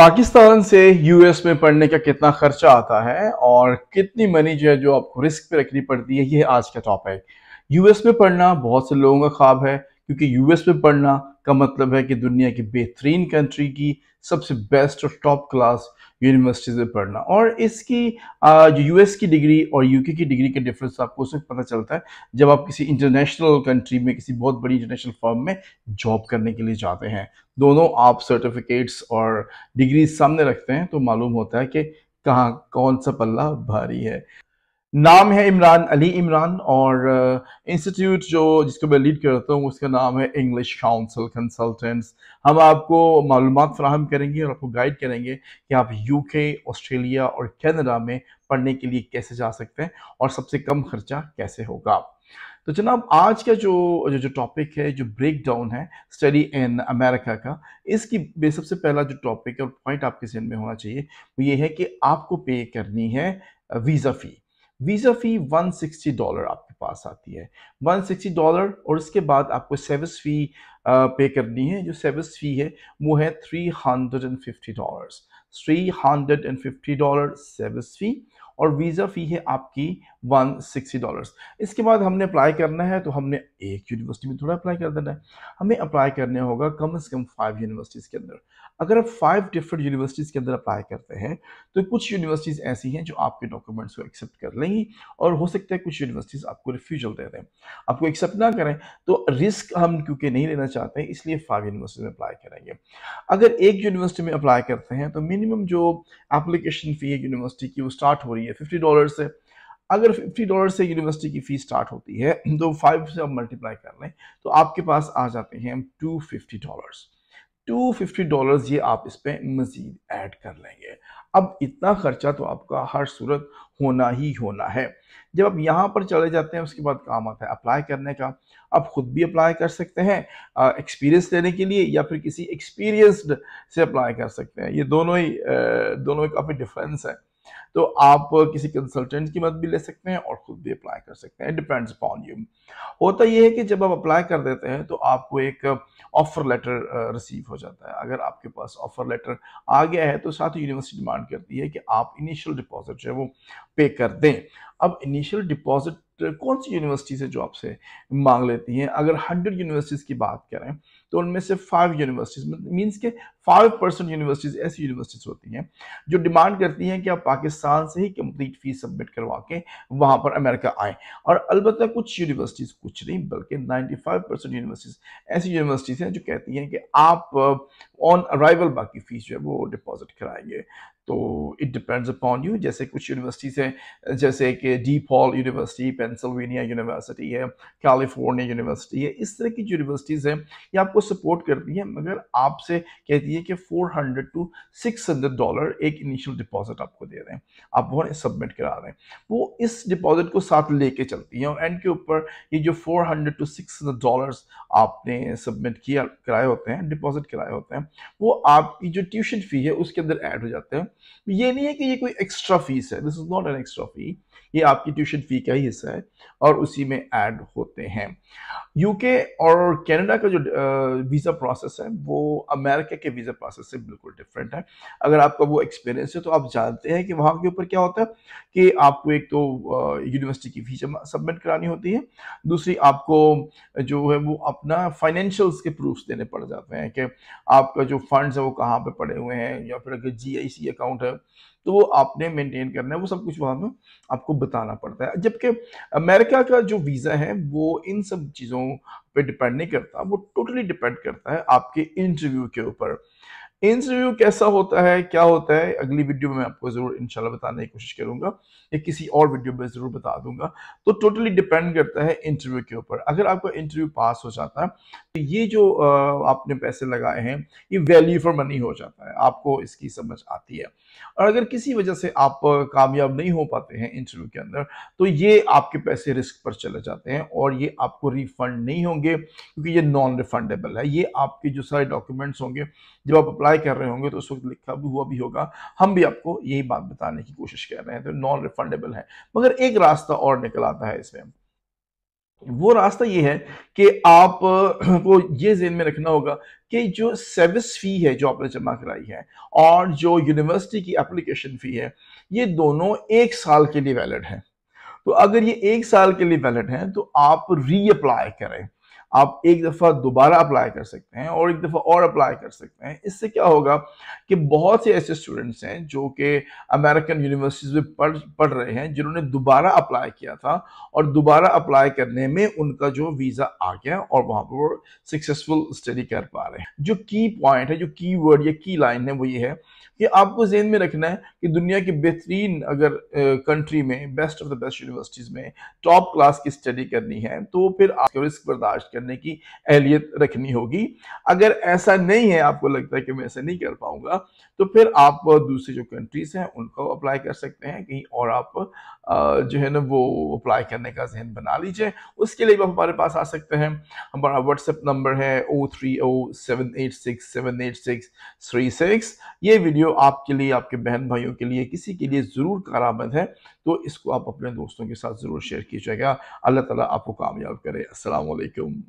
पाकिस्तान से यूएस में पढ़ने का कितना खर्चा आता है और कितनी मनी जो है जो आपको रिस्क पे रखनी पड़ती है ये आज का टॉपिक यूएस में पढ़ना बहुत से लोगों का ख्वाब है क्योंकि यूएस में पढ़ना का मतलब है कि दुनिया की बेहतरीन कंट्री की सबसे बेस्ट और टॉप क्लास यूनिवर्सिटी में पढ़ना और इसकी जो यूएस की डिग्री और यूके की डिग्री का डिफरेंस आपको उसमें पता चलता है जब आप किसी इंटरनेशनल कंट्री में किसी बहुत बड़ी इंटरनेशनल फर्म में जॉब करने के लिए जाते हैं दोनों आप सर्टिफिकेट्स और डिग्री सामने रखते हैं तो मालूम होता है कि कहाँ कौन सा पल्ला भारी है नाम है इमरान अली इमरान और इंस्टीट्यूट जो जिसको मैं लीड करता हूँ उसका नाम है इंग्लिश काउंसिल कंसल्टेंट्स हम आपको मालूम फ्राहम करेंगे और आपको गाइड करेंगे कि आप यूके ऑस्ट्रेलिया और कनाडा में पढ़ने के लिए कैसे जा सकते हैं और सबसे कम खर्चा कैसे होगा तो जनाब आज का जो जो जो टॉपिक है जो ब्रेक डाउन है स्टडी इन अमेरिका का इसकी सबसे पहला जो टॉपिक है और पॉइंट आपके जहन में होना चाहिए वो ये है कि आपको पे करनी है visa fee visa fee 160 dollar आपके पास आती है 160 डॉलर और इसके बाद आपको सर्विस फ़ी पे करनी है जो सर्विस फ़ी है वो है 350 डॉलर्स 350 डॉलर सर्विस फ़ी और वीज़ा फ़ी है आपकी 160 डॉलर्स इसके बाद हमने अप्लाई करना है तो हमने एक यूनिवर्सिटी में थोड़ा अप्लाई कर देना है हमें अप्लाई करने होगा कम से कम फाइव यूनिवर्सिटीज़ के अंदर अगर आप फाइव डिफरेंट यूनिवर्सिटीज़ के अंदर अप्लाई करते हैं तो कुछ यूनिवर्सिटीज़ ऐसी हैं जो आपके डॉक्यूमेंट्स को एक्सेप्ट कर लेंगी और हो सकता है कुछ यूनिवर्सिटीज़ आपको रिफ्यूजल दे दें आपको एक्सेप्ट ना करें तो रिस्क हम क्योंकि नहीं लेना चाहते हैं इसलिए फाइव यूनिवर्सिटी में अप्लाई करेंगे अगर एक यूनिवर्सिटी में अप्लाई करते हैं तो मिनिमम जो एप्लीकेशन फ़ी है यूनिवर्सिटी की वो स्टार्ट हो रही है फिफ्टी डॉलर से अगर फिफ्टी डॉलर से यूनिवर्सिटी की फ़ीस स्टार्ट होती है तो फाइव से आप मल्टीप्लाई कर लें तो आपके पास आ जाते हैं two fifty dollars two fifty dollars ये आप इस पर मज़ीद ऐड कर लेंगे अब इतना ख़र्चा तो आपका हर सूरत होना ही होना है जब आप यहाँ पर चले जाते हैं उसके बाद काम आता है अप्लाई करने का आप ख़ुद भी अप्लाई कर सकते हैं एक्सपीरियंस लेने के लिए या फिर किसी एक्सपीरियंसड से अप्लाई कर सकते हैं ये दोनों ही दोनों ही काफ़ी डिफरेंस है तो आप किसी कंसल्टेंट की मदद भी ले सकते हैं और खुद भी अप्लाई कर सकते हैं डिपेंड्स अपॉन यू होता यह है कि जब आप अप्लाई कर देते हैं तो आपको एक ऑफर लेटर रिसीव हो जाता है अगर आपके पास ऑफर लेटर आ गया है तो साथ ही यूनिवर्सिटी डिमांड करती है कि आप इनिशियल डिपॉजिट जो है वो पे कर दें अब इनिशियल डिपॉजिट कौन सी यूनिवर्सिटी से जो आपसे मांग लेती हैं अगर हंड्रेड यूनिवर्सिटीज़ की बात करें तो उनमें से फाइव यूनिवर्सिटीज मीन्स के फाइव परसेंट यूनिवर्सिटीज ऐसी यूनिवर्सिटीज होती हैं जो डिमांड करती हैं कि आप पाकिस्तान से ही कंप्लीट फीस सबमिट करवा के वहाँ पर अमेरिका आएँ और अलबत्त कुछ यूनिवर्सिटीज़ कुछ नहीं बल्कि नाइन्टी यूनिवर्सिटीज़ ऐसी यूनिवर्सिटीज़ हैं जो कहती हैं कि आप ऑन uh, अराइवल बाकी फ़ीस जो है वो डिपॉजिट कराएंगे तो इट डिपेंड्स अपॉन यू जैसे कुछ यूनिवर्सिटीज़ हैं जैसे कि DePaul university Pennsylvania university है कैलिफोर्निया यूनिवर्सिटी है इस तरह की यूनिवर्सिटीज़ हैं ये आपको सपोर्ट करती हैं मगर आपसे कहती है कि 400 टू 600 डॉलर एक इनिशियल डिपॉजिट आपको दे रहे हैं आप वो सबमिट करा रहे हैं वो इस डिपॉजिट को साथ लेके चलती हैं और एंड के ऊपर ये जो हंड्रेड टू हंड्रेड डॉलर्स आपने सबमिट किया कराए होते हैं डिपॉजिट कराए होते हैं वो आपकी जो ट्यूशन फ़ी है उसके अंदर ऐड हो जाते हैं तो ये नहीं है कि ये कोई एक्स्ट्रा फीस है this is not an extra fee ये आपकी ट्यूशन फी का ही हिस्सा है और उसी में ऐड होते हैं यूके और कनाडा का जो वीज़ा प्रोसेस है वो अमेरिका के वीज़ा प्रोसेस से बिल्कुल डिफरेंट है अगर आपका वो एक्सपीरियंस है तो आप जानते हैं कि वहाँ के ऊपर क्या होता है कि आपको एक तो यूनिवर्सिटी की फी सबमिट करानी होती है दूसरी आपको जो है वो अपना फाइनेंशियल्स के प्रूफ देने पड़ जाते हैं कि आपका जो फंड्स है वो कहाँ पर पड़े हुए हैं या फिर अगर जी अकाउंट अकाउंट है तो वो आपने मेंटेन करना है वो सब कुछ वहां पर आपको बताना पड़ता है जबकि अमेरिका का जो वीज़ा है वो इन सब चीज़ों पे डिपेंड नहीं करता वो टोटली डिपेंड करता है आपके इंटरव्यू के ऊपर इंटरव्यू कैसा होता है क्या होता है अगली वीडियो में आपको जरूर इंशाल्लाह बताने की कोशिश करूंगा या किसी और वीडियो में जरूर बता दूंगा तो टोटली डिपेंड करता है इंटरव्यू के ऊपर अगर आपका इंटरव्यू पास हो जाता है तो ये जो आपने पैसे लगाए हैं ये वैल्यू फॉर मनी हो जाता है आपको इसकी समझ आती है और अगर किसी वजह से आप कामयाब नहीं हो पाते हैं इंटरव्यू के अंदर तो ये आपके पैसे रिस्क पर चले जाते हैं और ये आपको रिफंड नहीं होंगे क्योंकि ये नॉन रिफंडेबल है ये आपके जो सारे डॉक्यूमेंट्स होंगे जब आप अप्लाई अप्लाई कर रहे होंगे तो उस वक्त लिखा भी हुआ भी होगा हम भी आपको यही बात बताने की कोशिश कर रहे हैं तो नॉन रिफंडेबल है मगर एक रास्ता और निकल आता है इसमें वो रास्ता ये है कि आप को ये जेन में रखना होगा कि जो सर्विस फ़ी है जो आपने जमा कराई है और जो यूनिवर्सिटी की एप्लीकेशन फ़ी है ये दोनों एक साल के लिए वैलिड है तो अगर ये एक साल के लिए वैलिड है तो आप रीअप्लाई करें आप एक दफ़ा दोबारा अप्लाई कर सकते हैं और एक दफ़ा और अप्लाई कर सकते हैं इससे क्या होगा कि बहुत से ऐसे स्टूडेंट्स हैं जो कि अमेरिकन यूनिवर्सिटीज़ में पढ़ पढ़ रहे हैं जिन्होंने दोबारा अप्लाई किया था और दोबारा अप्लाई करने में उनका जो वीज़ा आ गया और वहाँ पर वो सक्सेसफुल स्टडी कर पा रहे हैं जो की पॉइंट है जो की वर्ड या की लाइन है वो ये है कि आपको जहन में रखना है कि दुनिया की बेहतरीन अगर कंट्री में best of the best universities में टॉप क्लास की स्टडी करनी है तो फिर आपको रिस्क बर्दाश्त कर करने की अहलियत रखनी होगी अगर ऐसा नहीं है आपको लगता है कि मैं ऐसा नहीं कर पाऊंगा तो फिर आप दूसरी जो कंट्रीज हैं उनको अप्लाई कर सकते हैं कहीं और आप जो है ना वो अप्लाई करने का जहन बना लीजिए उसके लिए आप हमारे पास आ सकते हैं हमारा व्हाट्सएप नंबर है O three O seven eight six seven eight six three six ये वीडियो आपके लिए आपके बहन भाइयों के लिए किसी के लिए ज़रूर कारामद है तो इसको आप अपने दोस्तों के साथ ज़रूर शेयर कीजिएगा अल्लाह ताला आपको कामयाब करे असलकम